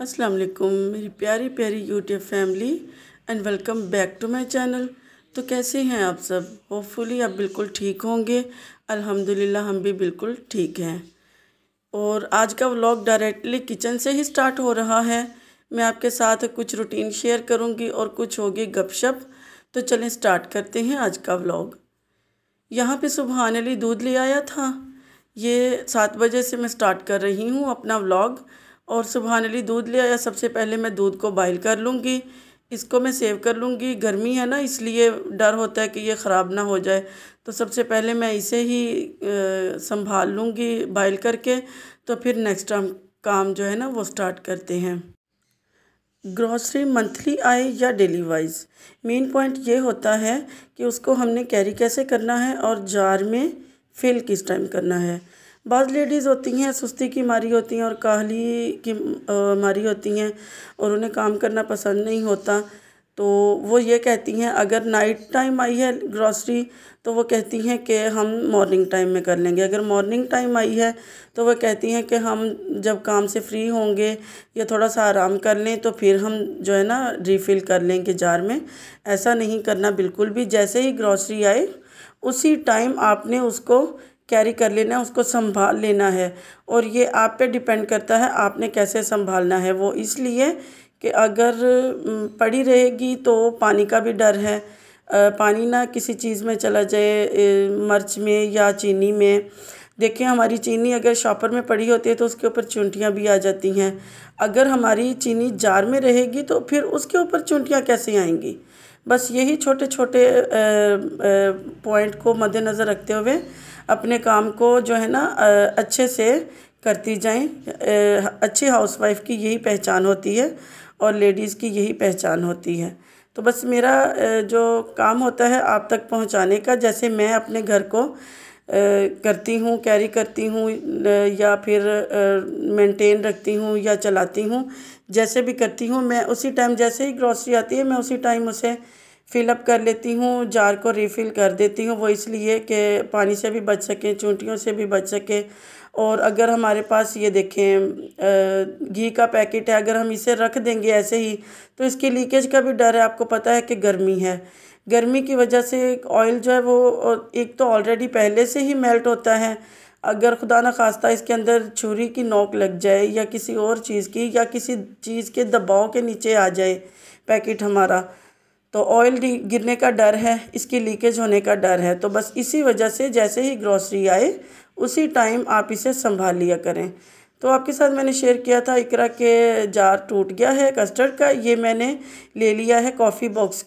अस्सलाम वालेकुम मेरी प्यारी प्यारी YouTube family and welcome back to my channel तो कैसे हैं आप सब होपफुली आप बिल्कुल ठीक होंगे अल्हम्दुलिल्लाह हम भी बिल्कुल ठीक हैं और आज का व्लॉग डायरेक्टली किचन से ही स्टार्ट हो रहा है मैं आपके साथ कुछ रूटीन शेयर करूँगी और कुछ होगी गपशप तो चलें स्टार्ट करते हैं आज का व्लॉग यहाँ पर सुबहान अली दूध ले आया था ये सात बजे से मैं स्टार्ट कर रही हूँ अपना व्लॉग और सुबहानली दूध ले आया सबसे पहले मैं दूध को बॉयल कर लूँगी इसको मैं सेव कर लूँगी गर्मी है ना इसलिए डर होता है कि ये ख़राब ना हो जाए तो सबसे पहले मैं इसे ही संभाल लूँगी बॉयल करके तो फिर नेक्स्ट टाइम काम जो है ना वो स्टार्ट करते हैं ग्रॉसरी मंथली आए या डेली वाइज मेन पॉइंट ये होता है कि उसको हमने कैरी कैसे करना है और जार में फिल किस टाइम करना है बाद लेडीज़ होती हैं सुस्ती की मारी होती हैं और काहली की मारी होती हैं और उन्हें काम करना पसंद नहीं होता तो वो ये कहती हैं अगर नाइट टाइम आई है ग्रॉसरी तो वो कहती हैं कि हम मॉर्निंग टाइम में कर लेंगे अगर मॉर्निंग टाइम आई है तो वो कहती हैं कि हम जब काम से फ्री होंगे या थोड़ा सा आराम कर लें तो फिर हम जो है ना रिफ़िल कर लेंगे जार में ऐसा नहीं करना बिल्कुल भी जैसे ही ग्रॉसरी आए उसी टाइम आपने उसको कैरी कर लेना है उसको संभाल लेना है और ये आप पे डिपेंड करता है आपने कैसे संभालना है वो इसलिए कि अगर पड़ी रहेगी तो पानी का भी डर है पानी ना किसी चीज़ में चला जाए मर्च में या चीनी में देखिए हमारी चीनी अगर शॉपर में पड़ी होती है तो उसके ऊपर चुंटियाँ भी आ जाती हैं अगर हमारी चीनी जार में रहेगी तो फिर उसके ऊपर चुंटियाँ कैसे आएंगी बस यही छोटे छोटे पॉइंट को मद्देनज़र रखते हुए अपने काम को जो है ना अच्छे से करती जाएं अच्छी हाउसवाइफ की यही पहचान होती है और लेडीज़ की यही पहचान होती है तो बस मेरा जो काम होता है आप तक पहुंचाने का जैसे मैं अपने घर को करती हूँ कैरी करती हूँ या फिर मेंटेन रखती हूँ या चलाती हूँ जैसे भी करती हूँ मैं उसी टाइम जैसे ही ग्रॉसरी आती है मैं उसी टाइम उसे फ़िलअप कर लेती हूँ जार को रिफ़िल कर देती हूँ वो इसलिए कि पानी से भी बच सकें चूंटियों से भी बच सकें और अगर हमारे पास ये देखें घी का पैकेट है अगर हम इसे रख देंगे ऐसे ही तो इसकी लीकेज का भी डर है आपको पता है कि गर्मी है गर्मी की वजह से ऑयल जो है वो एक तो ऑलरेडी पहले से ही मेल्ट होता है अगर खुदा न खास्ता इसके अंदर छुरी की नोक लग जाए या किसी और चीज़ की या किसी चीज़ के दबाव के नीचे आ जाए पैकेट हमारा तो ऑयल गिरने का डर है इसकी लीकेज होने का डर है तो बस इसी वजह से जैसे ही ग्रॉसरी आए उसी टाइम आप इसे संभाल लिया करें तो आपके साथ मैंने शेयर किया था इकरा के जार टूट गया है कस्टर्ड का ये मैंने ले लिया है कॉफ़ी बॉक्स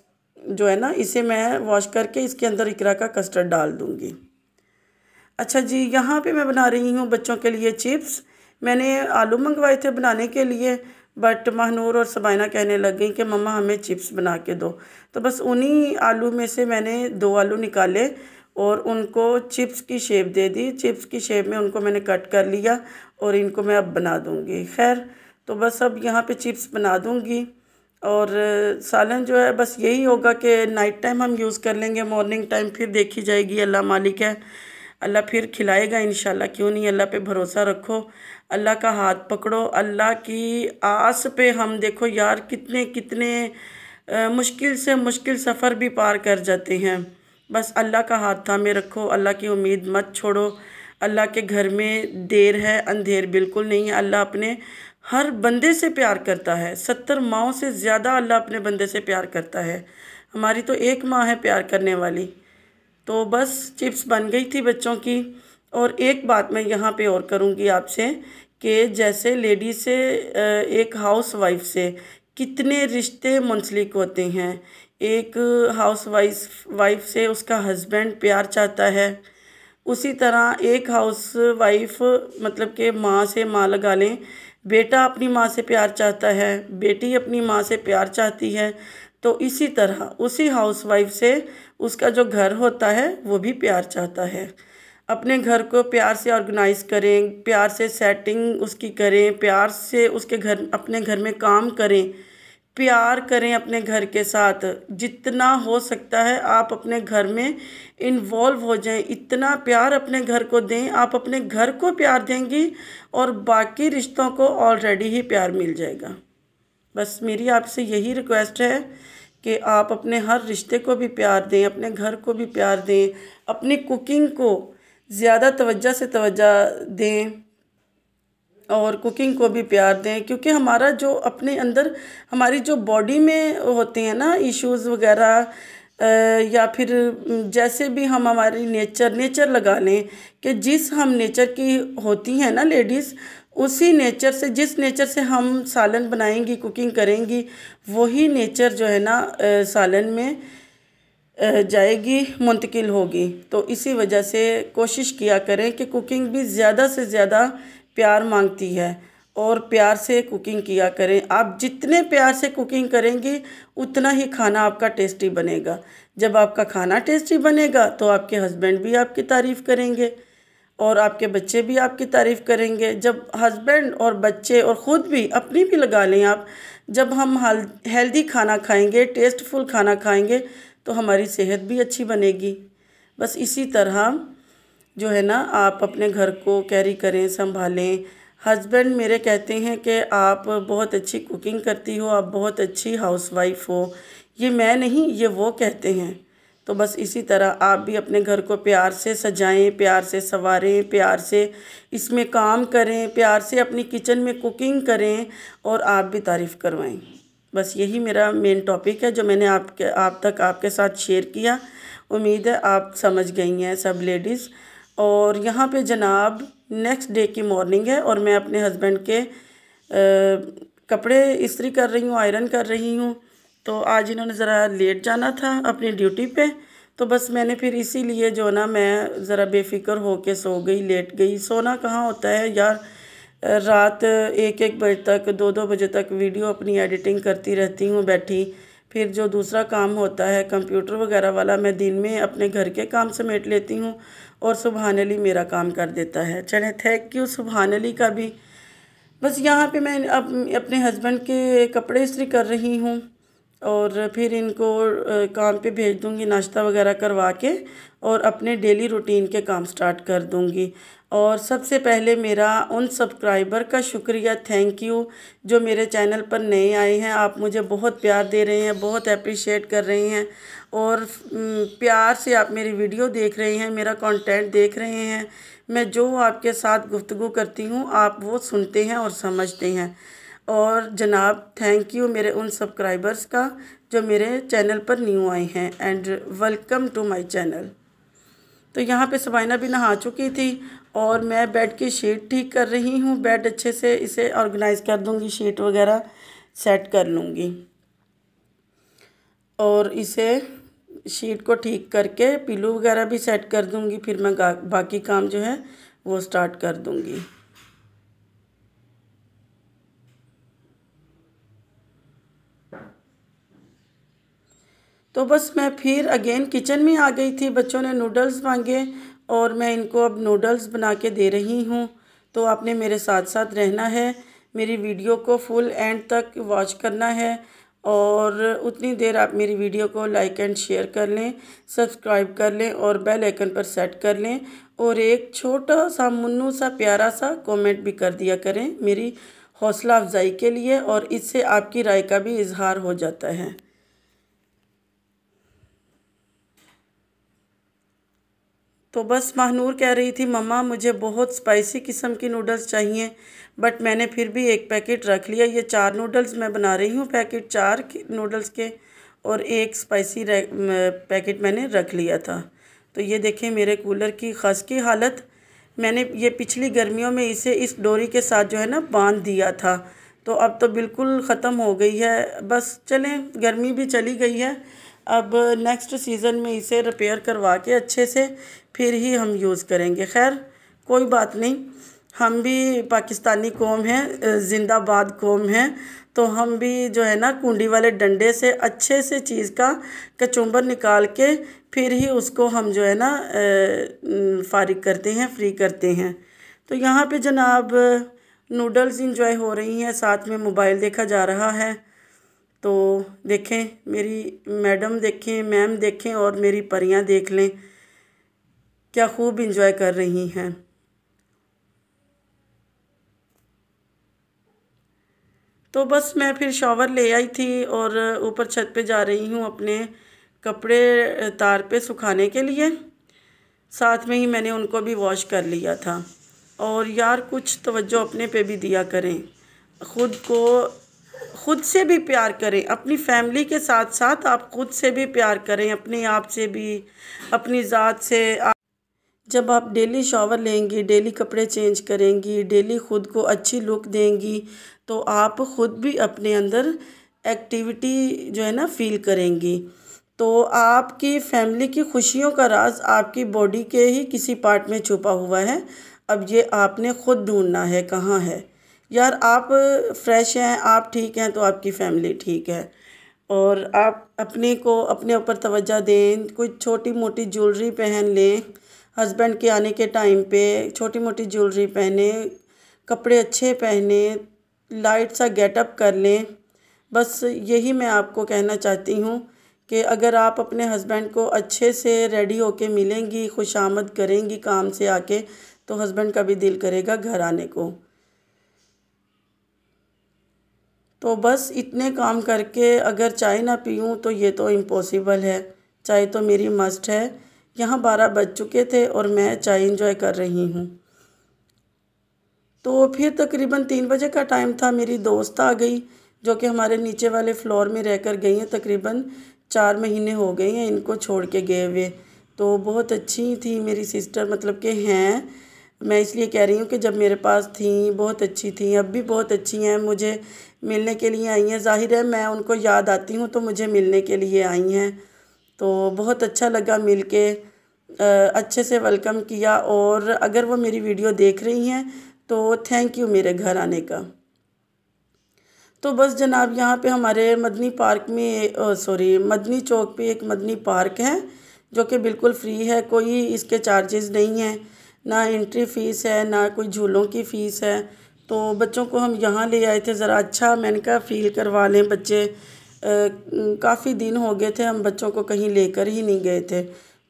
जो है ना इसे मैं वॉश करके इसके अंदर इकरा का कस्टर्ड डाल दूँगी अच्छा जी यहाँ पे मैं बना रही हूँ बच्चों के लिए चिप्स मैंने आलू मंगवाए थे बनाने के लिए बट महनूर और सबाइना कहने लग गई कि मम्मा हमें चिप्स बना के दो तो बस उन्हीं आलू में से मैंने दो आलू निकाले और उनको चिप्स की शेप दे दी चिप्स की शेप में उनको मैंने कट कर लिया और इनको मैं अब बना दूँगी खैर तो बस अब यहाँ पे चिप्स बना दूँगी और सालन जो है बस यही होगा कि नाइट टाइम हम यूज़ कर लेंगे मॉर्निंग टाइम फिर देखी जाएगी अल्लाह मालिक है अल्लाह फिर खिलाएगा इन क्यों नहीं अल्लाह पे भरोसा रखो अल्लाह का हाथ पकड़ो अल्लाह की आस पे हम देखो यार कितने कितने आ, मुश्किल से मुश्किल सफ़र भी पार कर जाते हैं बस अल्लाह का हाथ थामे रखो अल्लाह की उम्मीद मत छोड़ो अल्लाह के घर में देर है अंधेर बिल्कुल नहीं है अल्लाह अपने हर बंदे से प्यार करता है सत्तर माओ से ज़्यादा अल्लाह अपने बंदे से प्यार करता है हमारी तो एक माँ है प्यार करने वाली तो बस चिप्स बन गई थी बच्चों की और एक बात मैं यहाँ पे और करूँगी आपसे कि जैसे लेडी से एक हाउस वाइफ से कितने रिश्ते मुंसलिक होते हैं एक हाउस वाइफ वाइफ से उसका हस्बैंड प्यार चाहता है उसी तरह एक हाउस वाइफ मतलब के माँ से माँ लगा लें बेटा अपनी माँ से प्यार चाहता है बेटी अपनी माँ से प्यार चाहती है तो इसी तरह उसी हाउस वाइफ से उसका जो घर होता है वो भी प्यार चाहता है अपने घर को प्यार से ऑर्गेनाइज करें प्यार से सेटिंग उसकी करें प्यार से उसके घर अपने घर में काम करें प्यार करें अपने घर के साथ जितना हो सकता है आप अपने घर में इन्वॉल्व हो जाएं इतना प्यार अपने घर को दें आप अपने घर को प्यार देंगी और बाकी रिश्तों को ऑलरेडी ही प्यार मिल जाएगा बस मेरी आपसे यही रिक्वेस्ट है कि आप अपने हर रिश्ते को भी प्यार दें अपने घर को भी प्यार दें अपनी कुकिंग को ज़्यादा तवज्जो से तवज्जो दें और कुकिंग को भी प्यार दें क्योंकि हमारा जो अपने अंदर हमारी जो बॉडी में होते हैं ना इश्यूज़ वगैरह या फिर जैसे भी हम हमारी नेचर नेचर लगा लें कि जिस हम नेचर की होती हैं ना लेडीज़ उसी नेचर से जिस नेचर से हम सालन बनाएंगी कुकिंग करेंगी वही नेचर जो है ना सालन में जाएगी मुंतकिल होगी तो इसी वजह से कोशिश किया करें कि कुकिंग भी ज़्यादा से ज़्यादा प्यार मांगती है और प्यार से कुकिंग किया करें आप जितने प्यार से कुकिंग करेंगी उतना ही खाना आपका टेस्टी बनेगा जब आपका खाना टेस्टी बनेगा तो आपके हस्बैंड भी आपकी तारीफ़ करेंगे और आपके बच्चे भी आपकी तारीफ़ करेंगे जब हस्बैंड और बच्चे और ख़ुद भी अपनी भी लगा लें आप जब हम हेल्दी खाना खाएंगे टेस्टफुल खाना खाएंगे तो हमारी सेहत भी अच्छी बनेगी बस इसी तरह जो है ना आप अपने घर को कैरी करें संभालें हस्बैंड मेरे कहते हैं कि आप बहुत अच्छी कुकिंग करती हो आप बहुत अच्छी हाउसवाइफ हो ये मैं नहीं ये वो कहते हैं तो बस इसी तरह आप भी अपने घर को प्यार से सजाएं प्यार से संवारें प्यार से इसमें काम करें प्यार से अपनी किचन में कुकिंग करें और आप भी तारीफ़ करवाएं बस यही मेरा मेन टॉपिक है जो मैंने आपके आप तक आपके साथ शेयर किया उम्मीद है आप समझ गई हैं सब लेडीज़ और यहाँ पे जनाब नेक्स्ट डे की मॉर्निंग है और मैं अपने हस्बैंड के आ, कपड़े इस्त्री कर रही हूँ आयरन कर रही हूँ तो आज इन्होंने ज़रा लेट जाना था अपनी ड्यूटी पे तो बस मैंने फिर इसीलिए जो ना मैं ज़रा बेफ़िक्र होके सो गई लेट गई सोना कहाँ होता है यार रात एक एक बजे तक दो दो बजे तक वीडियो अपनी एडिटिंग करती रहती हूँ बैठी फिर जो दूसरा काम होता है कंप्यूटर वगैरह वाला मैं दिन में अपने घर के काम समेट लेती हूँ और सुबहान अली मेरा काम कर देता है चले थैंक यू सुबहान अली का भी बस यहाँ पे मैं अप, अपने हस्बैंड के कपड़े इस्त्री कर रही हूँ और फिर इनको काम पे भेज दूँगी नाश्ता वगैरह करवा के और अपने डेली रूटीन के काम स्टार्ट कर दूँगी और सबसे पहले मेरा उन सब्सक्राइबर का शुक्रिया थैंक यू जो मेरे चैनल पर नए आए हैं आप मुझे बहुत प्यार दे रहे हैं बहुत अप्रिशिएट कर रहे हैं और प्यार से आप मेरी वीडियो देख रहे हैं मेरा कंटेंट देख रहे हैं मैं जो आपके साथ गुफ्तु करती हूँ आप वो सुनते हैं और समझते हैं और जनाब थैंक यू मेरे उन सब्सक्राइबर्स का जो मेरे चैनल पर न्यू आए हैं and welcome to my channel तो यहाँ पे सबाइना भी नहा चुकी थी और मैं बेड की शीट ठीक कर रही हूँ बेड अच्छे से इसे ऑर्गेनाइज़ कर दूँगी शीट वगैरह सेट कर लूँगी और इसे शीट को ठीक करके पिलो वगैरह भी सेट कर दूँगी फिर मैं बाकी काम जो है वो स्टार्ट कर दूँगी तो बस मैं फिर अगेन किचन में आ गई थी बच्चों ने नूडल्स मांगे और मैं इनको अब नूडल्स बना के दे रही हूँ तो आपने मेरे साथ साथ रहना है मेरी वीडियो को फुल एंड तक वॉच करना है और उतनी देर आप मेरी वीडियो को लाइक एंड शेयर कर लें सब्सक्राइब कर लें और बेल आइकन पर सेट कर लें और एक छोटा सा मुन्नू सा प्यारा सा कमेंट भी कर दिया करें मेरी हौसला अफजाई के लिए और इससे आपकी राय का भी इजहार हो जाता है तो बस महानूर कह रही थी मम्मा मुझे बहुत स्पाइसी किस्म की नूडल्स चाहिए बट मैंने फिर भी एक पैकेट रख लिया ये चार नूडल्स मैं बना रही हूँ पैकेट चार नूडल्स के और एक स्पाइसी पैकेट मैंने रख लिया था तो ये देखें मेरे कूलर की खस की हालत मैंने ये पिछली गर्मियों में इसे इस डोरी के साथ जो है ना बांध दिया था तो अब तो बिल्कुल ख़त्म हो गई है बस चलें गर्मी भी चली गई है अब नेक्स्ट सीज़न में इसे रिपेयर करवा के अच्छे से फिर ही हम यूज़ करेंगे खैर कोई बात नहीं हम भी पाकिस्तानी कौम हैं जिंदाबाद कौम हैं तो हम भी जो है ना कुंडी वाले डंडे से अच्छे से चीज़ का कचुम्बर निकाल के फिर ही उसको हम जो है ना फारिग करते हैं फ्री करते हैं तो यहाँ पे जनाब नूडल्स इंजॉय हो रही हैं साथ में मोबाइल देखा जा रहा है तो देखें मेरी मैडम देखें मैम देखें और मेरी परियां देख लें क्या खूब इंजॉय कर रही हैं तो बस मैं फिर शॉवर ले आई थी और ऊपर छत पे जा रही हूँ अपने कपड़े तार पे सुखाने के लिए साथ में ही मैंने उनको भी वॉश कर लिया था और यार कुछ तवज्जो अपने पे भी दिया करें ख़ुद को ख़ुद से भी प्यार करें अपनी फैमिली के साथ साथ आप ख़ुद से भी प्यार करें अपने आप से भी अपनी ज़ात से आप जब आप डेली शॉवर लेंगी डेली कपड़े चेंज करेंगी डेली ख़ुद को अच्छी लुक देंगी तो आप ख़ुद भी अपने अंदर एक्टिविटी जो है ना फील करेंगी तो आपकी फैमिली की खुशियों का राज आपकी बॉडी के ही किसी पार्ट में छुपा हुआ है अब ये आपने ख़ुद ढूंढना है कहाँ है यार आप फ्रेश हैं आप ठीक हैं तो आपकी फैमिली ठीक है और आप अपने को अपने ऊपर तोज्जो दें कोई छोटी मोटी ज्वेलरी पहन लें हस्बैंड के आने के टाइम पे छोटी मोटी ज्वेलरी पहने कपड़े अच्छे पहने लाइट सा गेटअप कर लें बस यही मैं आपको कहना चाहती हूँ कि अगर आप अपने हस्बैंड को अच्छे से रेडी होके मिलेंगी खुशामद करेंगी काम से आके तो हस्बैंड का भी दिल करेगा घर आने को तो बस इतने काम करके अगर चाय ना पीऊँ तो ये तो इम्पॉसिबल है चाय तो मेरी मस्ट है यहाँ बारह बज चुके थे और मैं चाय इन्जॉय कर रही हूँ तो फिर तकरीबन तीन बजे का टाइम था मेरी दोस्त आ गई जो कि हमारे नीचे वाले फ्लोर में रह कर गई हैं तकरीबन चार महीने हो गए हैं इनको छोड़ के गए हुए तो बहुत अच्छी थी मेरी सिस्टर मतलब के हैं मैं इसलिए कह रही हूँ कि जब मेरे पास थी बहुत अच्छी थी अब भी बहुत अच्छी हैं मुझे मिलने के लिए आई हैं ज़ाहिर है मैं उनको याद आती हूँ तो मुझे मिलने के लिए आई हैं तो बहुत अच्छा लगा मिल के अच्छे से वेलकम किया और अगर वो मेरी वीडियो देख रही हैं तो थैंक यू मेरे घर आने का तो बस जनाब यहाँ पे हमारे मदनी पार्क में सॉरी मदनी चौक पे एक मदनी पार्क है जो कि बिल्कुल फ्री है कोई इसके चार्जेस नहीं हैं ना एंट्री फ़ीस है ना कोई झूलों की फ़ीस है तो बच्चों को हम यहाँ ले आए थे ज़रा अच्छा मैंने कहा फ़ील करवा लें बच्चे काफ़ी दिन हो गए थे हम बच्चों को कहीं लेकर ही नहीं गए थे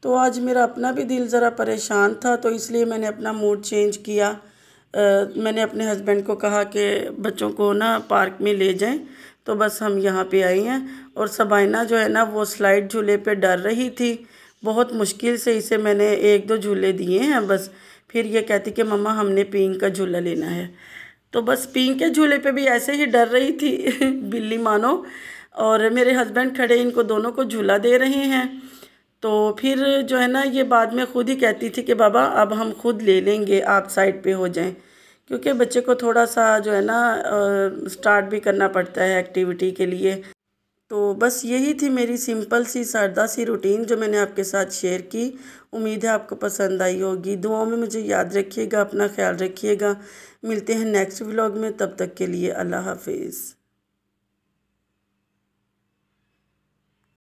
तो आज मेरा अपना भी दिल ज़रा परेशान था तो इसलिए मैंने अपना मूड चेंज किया आ, मैंने अपने हस्बैंड को कहा कि बच्चों को ना पार्क में ले जाएं तो बस हम यहाँ पे आए हैं और सबाइना जो है ना वो स्लाइड झूले पे डर रही थी बहुत मुश्किल से इसे मैंने एक दो झूले दिए हैं बस फिर ये कहती कि मम्मा हमने पिंक का झूला लेना है तो बस पिंक के झूले पे भी ऐसे ही डर रही थी बिल्ली मानो और मेरे हस्बैंड खड़े इनको दोनों को झूला दे रहे हैं तो फिर जो है ना ये बाद में खुद ही कहती थी कि बाबा अब हम खुद ले लेंगे आप साइड पे हो जाएं क्योंकि बच्चे को थोड़ा सा जो है ना स्टार्ट भी करना पड़ता है एक्टिविटी के लिए तो बस यही थी मेरी सिंपल सी सादा सी रूटीन जो मैंने आपके साथ शेयर की उम्मीद है आपको पसंद आई होगी दुआओं में मुझे याद रखिएगा अपना ख्याल रखिएगा मिलते हैं नेक्स्ट व्लॉग में तब तक के लिए अल्लाह हाफिज़